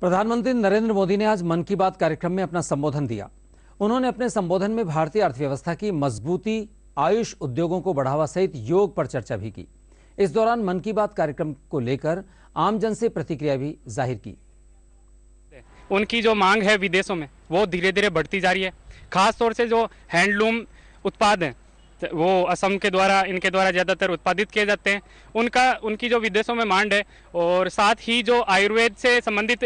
प्रधानमंत्री नरेंद्र मोदी ने आज मन की बात कार्यक्रम में अपना संबोधन दिया उन्होंने अपने संबोधन में भारतीय अर्थव्यवस्था की मजबूती आयुष उद्योगों को बढ़ावा सहित योग पर चर्चा भी की इस दौरान मन की बात कार्यक्रम को लेकर आमजन से प्रतिक्रिया भी जाहिर की उनकी जो मांग है विदेशों में वो धीरे धीरे बढ़ती जा रही है खास तौर से जो हैंडलूम उत्पाद हैं वो असम के द्वारा इनके द्वारा ज़्यादातर उत्पादित किए जाते हैं उनका उनकी जो विदेशों में मांग है और साथ ही जो आयुर्वेद से संबंधित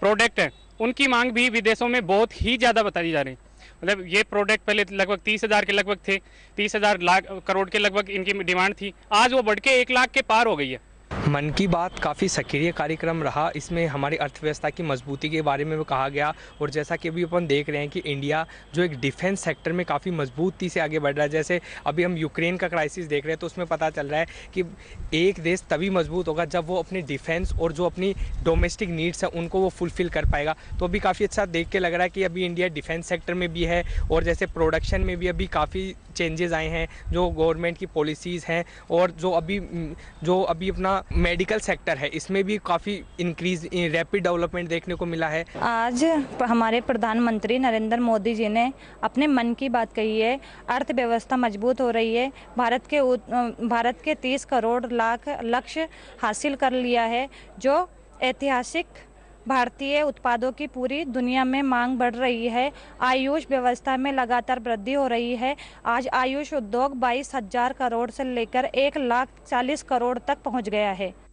प्रोडक्ट हैं उनकी मांग भी विदेशों में बहुत ही ज़्यादा बताई जा रही है मतलब ये प्रोडक्ट पहले लगभग तीस हज़ार के लगभग थे तीस हज़ार लाख करोड़ के लगभग इनकी डिमांड थी आज वो बढ़ के एक लाख के पार हो गई है मन की बात काफ़ी सक्रिय कार्यक्रम रहा इसमें हमारी अर्थव्यवस्था की मजबूती के बारे में भी कहा गया और जैसा कि अभी अपन देख रहे हैं कि इंडिया जो एक डिफेंस सेक्टर में काफ़ी मजबूती से आगे बढ़ रहा है जैसे अभी हम यूक्रेन का क्राइसिस देख रहे हैं तो उसमें पता चल रहा है कि एक देश तभी मजबूत होगा जब वो अपने डिफेंस और जो अपनी डोमेस्टिक नीड्स हैं उनको वो फुलफ़िल कर पाएगा तो अभी काफ़ी अच्छा देख के लग रहा है कि अभी इंडिया डिफेंस सेक्टर में भी है और जैसे प्रोडक्शन में भी अभी काफ़ी चेंजेस आए हैं जो गवर्नमेंट की पॉलिसीज़ हैं और जो अभी जो अभी अपना मेडिकल सेक्टर है इसमें भी काफ़ी इंक्रीज रैपिड डेवलपमेंट देखने को मिला है आज हमारे प्रधानमंत्री नरेंद्र मोदी जी ने अपने मन की बात कही है अर्थव्यवस्था मजबूत हो रही है भारत के भारत के 30 करोड़ लाख लक्ष्य हासिल कर लिया है जो ऐतिहासिक भारतीय उत्पादों की पूरी दुनिया में मांग बढ़ रही है आयुष व्यवस्था में लगातार वृद्धि हो रही है आज आयुष उद्योग बाईस हजार करोड़ से लेकर एक लाख चालीस करोड़ तक पहुंच गया है